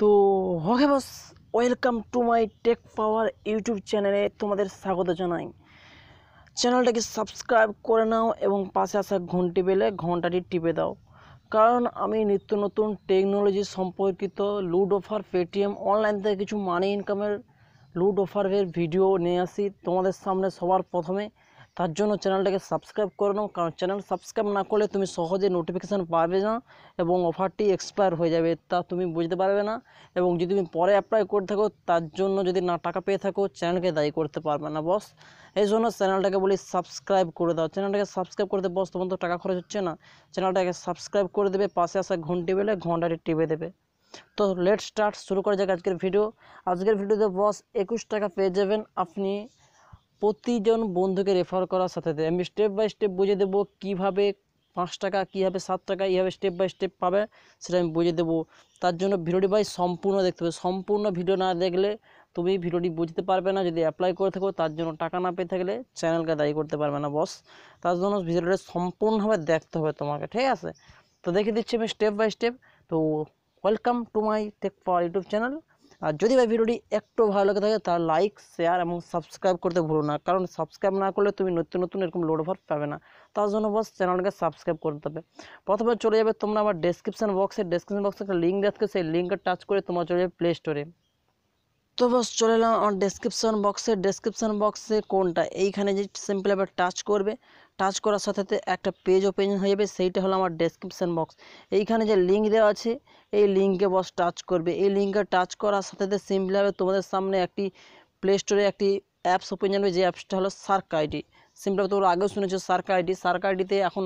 তো হকে বস welcome to my tech power YouTube চ্যানেলে তোমাদের স্বাগত জানাই চ্যানেলটাকে সাবস্ক্রাইব করে নাও এবং পাশে আসা ঘন্টি বেলে ঘন্টাটি টিপে দাও কারণ আমি নিত্য নতুন টেকনোলজি সম্পর্কিত লুড অফার পেটিএম অনলাইন থেকে কিছু মানি ইনকামের লুড অফারের ভিডিও নিয়ে আসি তোমাদের সামনে সবার প্রথমে তার জন্য চ্যানেলটাকে সাবস্ক্রাইব করে নাও কারণ চ্যানেল সাবস্ক্রাইব না করলে তুমি সহজে নোটিফিকেশান পাবে না এবং অফারটি এক্সপায়ার হয়ে যাবে তা তুমি বুঝতে পারবে না এবং যদি তুমি পরে অ্যাপ্লাই করে থাকো তার জন্য যদি না টাকা পেয়ে থাকো চ্যানেলকে দায়ী করতে পারবে না বস এই জন্য চ্যানেলটাকে বলি সাবস্ক্রাইব করে দাও চ্যানেলটাকে সাবস্ক্রাইব করতে বস তোমার তো টাকা খরচ হচ্ছে না চ্যানেলটাকে সাবস্ক্রাইব করে দেবে পাশে আসা ঘন্টি বেলে ঘন্টাটি টিপে দেবে তো লেট স্টার্ট শুরু করা যাক আজকের ভিডিও আজকের ভিডিওতে বস একুশ টাকা পেয়ে যাবেন আপনি প্রতিজন বন্ধুকে রেফার করার সাথে সাথে আমি স্টেপ বাই স্টেপ বুঝিয়ে দেবো কীভাবে পাঁচ টাকা কীভাবে সাত টাকা এইভাবে স্টেপ বাই স্টেপ পাবে সেটা আমি বুঝিয়ে দেবো তার জন্য ভিডিওটি ভাই সম্পূর্ণ দেখতে হবে সম্পূর্ণ ভিডিও না দেখলে তুমি ভিডিওটি বুঝতে পারবে না যদি অ্যাপ্লাই করে থাকো তার জন্য টাকা না পেয়ে থাকলে চ্যানেলকে দায়ী করতে পারবে না বস তার জন্য ভিডিওটা সম্পূর্ণভাবে দেখতে হবে তোমাকে ঠিক আছে তো দেখে দিচ্ছি আমি স্টেপ বাই স্টেপ তো welcome to my tech power YouTube channel আর যদি ভাই ভিডিওটি একটু ভালো লাগে থাকে তার লাইক শেয়ার এবং সাবস্ক্রাইব করতে ভুলো না কারণ সাবস্ক্রাইব না করলে তুমি নতুন নতুন এরকম লোড অফার পাবে না তার জন্য বস চ্যানেলকে সাবস্ক্রাইব করতে হবে প্রথমে চলে যাবে তোমরা আমার ডেসক্রিপশন বক্সে ডেসক্রিপশন বক্সে একটা লিঙ্ক দেখে সেই লিঙ্কে টাচ করে তোমার চলে যাবে প্লে স্টোরে তো বস চলে এলাম আমার ডেসক্রিপশন বক্সে ডেসক্রিপশন বক্সে কোনটা এইখানে যে সিম্পল এবার টাচ করবে টাচ করার সাথে সাথে একটা পেজ ওপেন হয়ে যাবে সেইটা হলো আমার ডেসক্রিপশান বক্স এইখানে যে লিঙ্ক দেওয়া আছে এই লিঙ্কে বস টাচ করবে এই লিঙ্কে টাচ করার সাথে সাথে হবে তোমাদের সামনে একটি প্লে স্টোরে একটি অ্যাপস ওপেন যাবে যে অ্যাপসটা হলো সার্ক আইডি সিম্পলিভাবে তোমরা আগেও শুনেছো সার্ক আইডি সার্ক আইডিতে এখন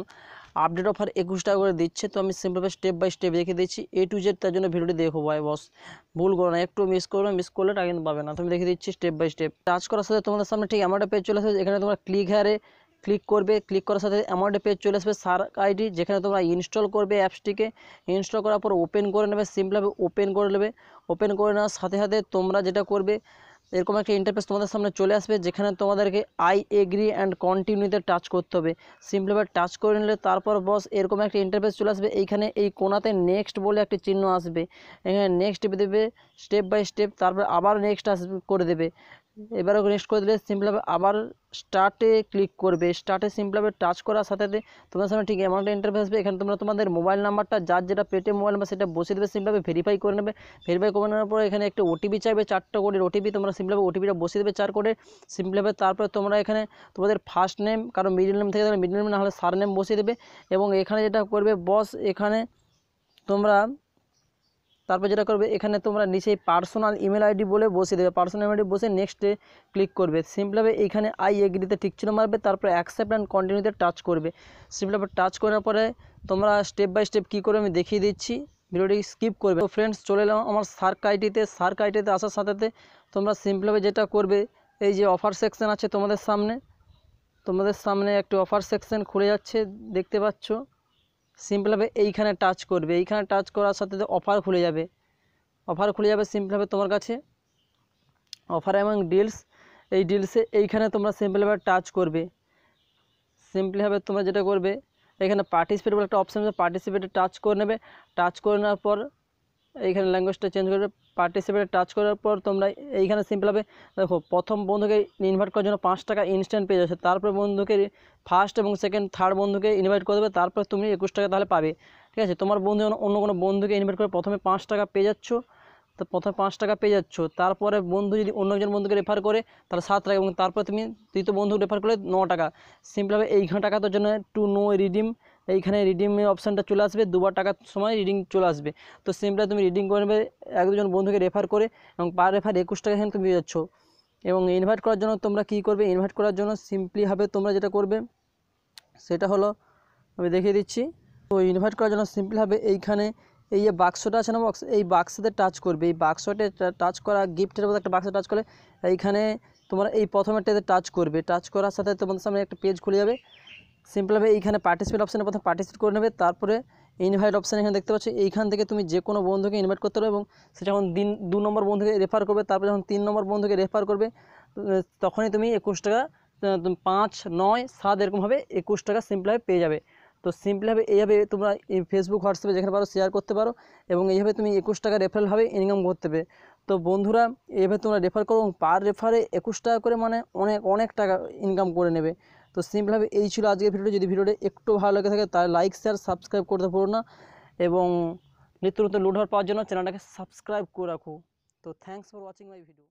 আপডেট অফার একুশ টাকা করে দিচ্ছে তো আমি সিম্পলিভাবে স্টেপ বাই স্টেপ দেখে দিচ্ছি এ টু জেড তার জন্য ভিডিওটি দেখো ভাই বস ভুল করো না একটু মিস করবে মিস করলে টাকা কিন্তু পাবে না তুমি দেখে দিচ্ছি স্টেপ বাই স্টেপ টাচ করার সাথে তোমাদের সামনে ঠিক এমনটা পেজ চলে আসে এখানে তোমরা ক্লিক হারে ক্লিক করবে ক্লিক করার সাথে অ্যামাউন্টে পেজ চলে আসবে সার্ক আইডি যেখানে তোমরা ইনস্টল করবে অ্যাপসটিকে ইনস্টল করার পর ওপেন করে নেবে সিম্পলভাবে ওপেন করে নেবে ওপেন করে নেওয়ার সাথে সাথে তোমরা যেটা করবে এরকম একটা ইন্টারফেস তোমাদের সামনে চলে আসবে যেখানে তোমাদেরকে আই এগ্রি অ্যান্ড কন্টিনিউতে টাচ করতে হবে সিম্পলিভাবে টাচ করে নিলে তারপর বস এরকম একটা ইন্টারফেস চলে আসবে এইখানে এই কোনাতে নেক্সট বলে একটি চিহ্ন আসবে এখানে নেক্সট দেবে স্টেপ বাই স্টেপ তারপর আবার নেক্সট আসবে করে দেবে এবার ওকে নেক্সট করে দিলে সিম্পলভাবে আবার স্টার্টে ক্লিক করবে স্টার্টে সিম্পলভাবে টাচ করার সাথে সাথে তোমার সামনে ঠিক এমন একটা ইন্টারফেস আসবে এখানে তোমরা তোমাদের মোবাইল নাম্বারটা যার যেটা পেটে মোবাইল নাম্বার সেটা বসে দেবে সিম্পলভাবে ভেরিফাই করে নেবে ভেরিফাই করে নেওয়ার পরে এখানে একটা ওটিপি চাইবে চারটা কোডের ওটিপি তোমরা সিম্পলভাবে ওটিপিটা বসে দেবে চার কোডের সিম্পলভাবে তারপরে তোমরা এখানে তোমাদের ফার্স্ট নেম কারণ মিডিল নেম থেকে মিডিল নেম না হলে সার নেম বসিয়ে দেবে এবং এখানে যেটা করবে বস এখানে তোমরা তারপর যেটা করবে এখানে তোমরা নিচে পার্সোনাল ইমেল আইডি বলে বসে দেবে পার্সোনাল ইমেল আইডি বসে নেক্সটে ক্লিক করবে সিম্পলভাবে এইখানে আই এগ্রিতে ঠিক ছিল মারবে তারপর অ্যাকসেপ্ট অ্যান্ড কন্টিনিউতে টাচ করবে সিম্পলভাবে টাচ করার পরে তোমরা স্টেপ বাই স্টেপ কী করবে আমি দেখিয়ে দিচ্ছি ভিডিওটি স্কিপ করবে তো ফ্রেন্ডস চলে এলাম আমার সার্ক আইটিতে সার্ক আইটিতে আসার সাথে তোমরা সিম্পলভাবে যেটা করবে এই যে অফার সেকশন আছে তোমাদের সামনে তোমাদের সামনে একটি অফার সেকশন খুলে যাচ্ছে দেখতে পাচ্ছ সিম্পলভাবে এইখানে টাচ করবে এইখানে টাচ করার সাথে অফার খুলে যাবে অফার খুলে যাবে সিম্পলভাবে তোমার কাছে অফার এবং ডিলস এই ডিলসে এইখানে তোমরা সিম্পলভাবে টাচ করবে সিম্পলিভাবে তোমরা যেটা করবে এখানে পার্টিসিপেট বলে একটা অপশান আছে পার্টিসিপেটে টাচ করে নেবে টাচ করে নেওয়ার পর এইখানে ল্যাঙ্গুয়েজটা চেঞ্জ করে পার্টিসিপেটে টাচ করার পর তোমরা এইখানে সিম্পলভাবে দেখো প্রথম বন্ধুকে ইনভাইট করার জন্য পাঁচ টাকা ইনস্ট্যান্ট পেয়ে যাচ্ছে তারপরে বন্ধুকে ফার্স্ট এবং সেকেন্ড থার্ড বন্ধুকে ইনভাইট করে দেবে তারপর তুমি একুশ টাকা তাহলে পাবে ঠিক আছে তোমার বন্ধু অন্য কোনো বন্ধুকে ইনভাইট করে প্রথমে পাঁচ টাকা পেয়ে যাচ্ছ তো প্রথমে পাঁচ টাকা পেয়ে যাচ্ছ তারপরে বন্ধু যদি অন্য একজন বন্ধুকে রেফার করে তাহলে সাত টাকা এবং তারপরে তুমি তৃতীয় বন্ধু রেফার করলে ন টাকা সিম্পলভাবে এইখানে টাকা তোর জন্য টু নো রিডিম এইখানে রিডিং অপশানটা চলে আসবে দুবার টাকার সময় রিডিং চলে আসবে তো সিমটা তুমি রিডিং করে নেবে এক দুজন বন্ধুকে রেফার করে এবং পার রেফার একুশ টাকা এখানে তুমি যাচ্ছ এবং ইনভাইট করার জন্য তোমরা কি করবে ইনভাইট করার জন্য সিম্পলি হবে তোমরা যেটা করবে সেটা হলো আমি দেখিয়ে দিচ্ছি তো ইনভাইট করার জন্য সিম্পলি হবে এইখানে এই যে বাক্সটা আছে না বক্স এই বাক্সতে টাচ করবে এই বাক্সটে টাচ করা গিফটের মধ্যে একটা বাক্সে টাচ করলে এইখানে তোমরা এই প্রথমেরটাতে টাচ করবে টাচ করার সাথে তোমাদের সামনে একটা পেজ খুলে যাবে সিম্পলভাবে এইখানে পার্টিসিপেট অপশানে প্রথমে পার্টিসিপেট করে নেবে তারপরে ইনভাইট অপশান এখানে দেখতে পাচ্ছ এইখান থেকে তুমি যে কোনো বন্ধুকে ইনভাইট করতে পারবে এবং সে যখন দিন দু নম্বর বন্ধুকে রেফার করবে তারপরে যখন তিন নম্বর বন্ধুকে রেফার করবে তখনই তুমি একুশ টাকা পাঁচ নয় সাত এরকমভাবে একুশ টাকা সিম্পলভাবে পেয়ে যাবে তো সিম্পলভাবে এইভাবে তোমরা এই ফেসবুক হোয়াটসঅ্যাপে যেখানে পারো শেয়ার করতে পারো এবং এইভাবে তুমি একুশ টাকা রেফারেলভাবে ইনকাম করতে পারবে তো বন্ধুরা এইভাবে তোমরা রেফার করো পার রেফারে একুশ টাকা করে মানে অনেক অনেক টাকা ইনকাম করে নেবে তো সিম্পলভাবে এই ছিল আজকের ভিডিওটা যদি ভিডিওটা একটু ভালো লেগে থাকে তাহলে লাইক শেয়ার সাবস্ক্রাইব করতে পারো না এবং নিত্য নতুন লুট হওয়ার পাওয়ার জন্য চ্যানেলটাকে সাবস্ক্রাইব করে রাখো তো thanks for watching my video